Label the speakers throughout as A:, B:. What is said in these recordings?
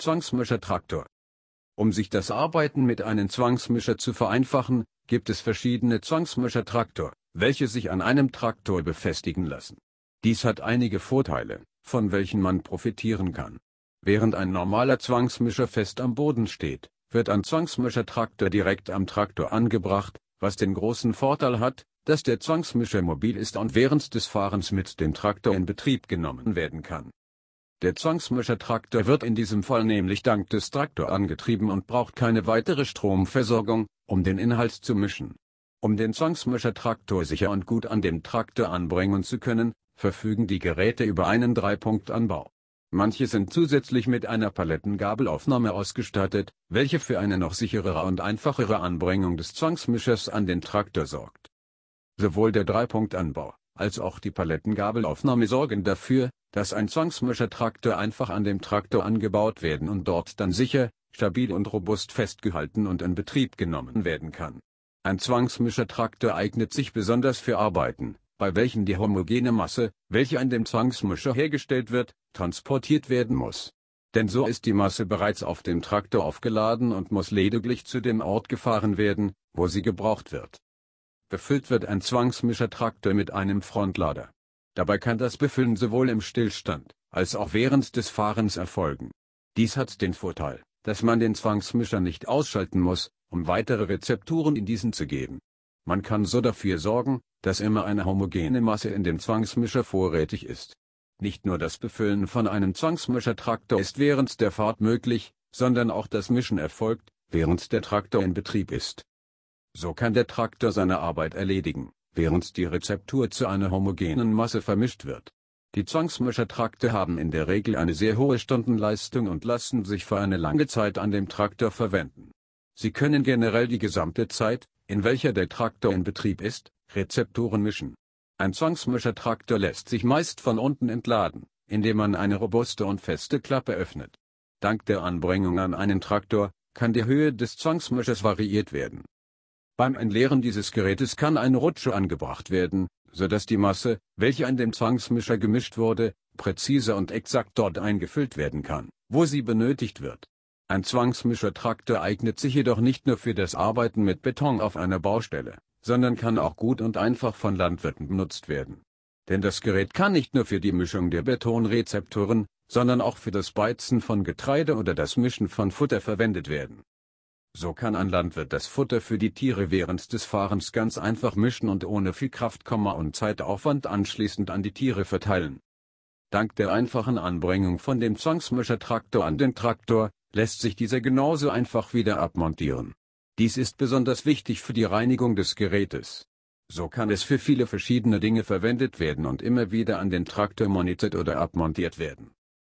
A: Zwangsmischertraktor. Um sich das Arbeiten mit einem Zwangsmischer zu vereinfachen, gibt es verschiedene Zwangsmischertraktor, welche sich an einem Traktor befestigen lassen. Dies hat einige Vorteile, von welchen man profitieren kann. Während ein normaler Zwangsmischer fest am Boden steht, wird ein Zwangsmischertraktor direkt am Traktor angebracht, was den großen Vorteil hat, dass der Zwangsmischer mobil ist und während des Fahrens mit dem Traktor in Betrieb genommen werden kann. Der Zwangsmischertraktor wird in diesem Fall nämlich dank des Traktor angetrieben und braucht keine weitere Stromversorgung, um den Inhalt zu mischen. Um den Zwangsmischertraktor sicher und gut an dem Traktor anbringen zu können, verfügen die Geräte über einen Dreipunktanbau. Manche sind zusätzlich mit einer Palettengabelaufnahme ausgestattet, welche für eine noch sicherere und einfachere Anbringung des Zwangsmischers an den Traktor sorgt. Sowohl der Dreipunktanbau als auch die Palettengabelaufnahme sorgen dafür, dass ein Zwangsmischertraktor einfach an dem Traktor angebaut werden und dort dann sicher, stabil und robust festgehalten und in Betrieb genommen werden kann. Ein Zwangsmischertraktor eignet sich besonders für Arbeiten, bei welchen die homogene Masse, welche an dem Zwangsmischer hergestellt wird, transportiert werden muss. Denn so ist die Masse bereits auf dem Traktor aufgeladen und muss lediglich zu dem Ort gefahren werden, wo sie gebraucht wird. Befüllt wird ein Zwangsmischertraktor mit einem Frontlader. Dabei kann das Befüllen sowohl im Stillstand, als auch während des Fahrens erfolgen. Dies hat den Vorteil, dass man den Zwangsmischer nicht ausschalten muss, um weitere Rezepturen in diesen zu geben. Man kann so dafür sorgen, dass immer eine homogene Masse in dem Zwangsmischer vorrätig ist. Nicht nur das Befüllen von einem Zwangsmischertraktor ist während der Fahrt möglich, sondern auch das Mischen erfolgt, während der Traktor in Betrieb ist. So kann der Traktor seine Arbeit erledigen während die Rezeptur zu einer homogenen Masse vermischt wird. Die Zwangsmischertrakte haben in der Regel eine sehr hohe Stundenleistung und lassen sich für eine lange Zeit an dem Traktor verwenden. Sie können generell die gesamte Zeit, in welcher der Traktor in Betrieb ist, Rezeptoren mischen. Ein Zwangsmischertraktor lässt sich meist von unten entladen, indem man eine robuste und feste Klappe öffnet. Dank der Anbringung an einen Traktor kann die Höhe des Zwangsmischers variiert werden. Beim Entleeren dieses Gerätes kann eine Rutsche angebracht werden, sodass die Masse, welche an dem Zwangsmischer gemischt wurde, präzise und exakt dort eingefüllt werden kann, wo sie benötigt wird. Ein Zwangsmischertraktor eignet sich jedoch nicht nur für das Arbeiten mit Beton auf einer Baustelle, sondern kann auch gut und einfach von Landwirten benutzt werden. Denn das Gerät kann nicht nur für die Mischung der Betonrezeptoren, sondern auch für das Beizen von Getreide oder das Mischen von Futter verwendet werden. So kann ein Landwirt das Futter für die Tiere während des Fahrens ganz einfach mischen und ohne viel Kraft, und Zeitaufwand anschließend an die Tiere verteilen. Dank der einfachen Anbringung von dem Zwangsmischertraktor an den Traktor, lässt sich dieser genauso einfach wieder abmontieren. Dies ist besonders wichtig für die Reinigung des Gerätes. So kann es für viele verschiedene Dinge verwendet werden und immer wieder an den Traktor monitiert oder abmontiert werden.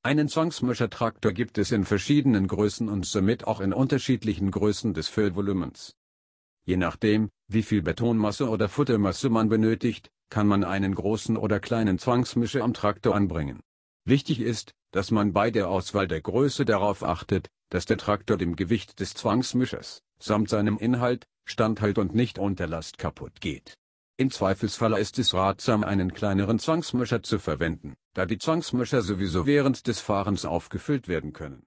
A: Einen Zwangsmischertraktor gibt es in verschiedenen Größen und somit auch in unterschiedlichen Größen des Füllvolumens. Je nachdem, wie viel Betonmasse oder Futtermasse man benötigt, kann man einen großen oder kleinen Zwangsmischer am Traktor anbringen. Wichtig ist, dass man bei der Auswahl der Größe darauf achtet, dass der Traktor dem Gewicht des Zwangsmischers, samt seinem Inhalt, standhält und nicht unter Last kaputt geht. Im Zweifelsfall ist es ratsam einen kleineren Zwangsmischer zu verwenden da die Zwangsmischer sowieso während des Fahrens aufgefüllt werden können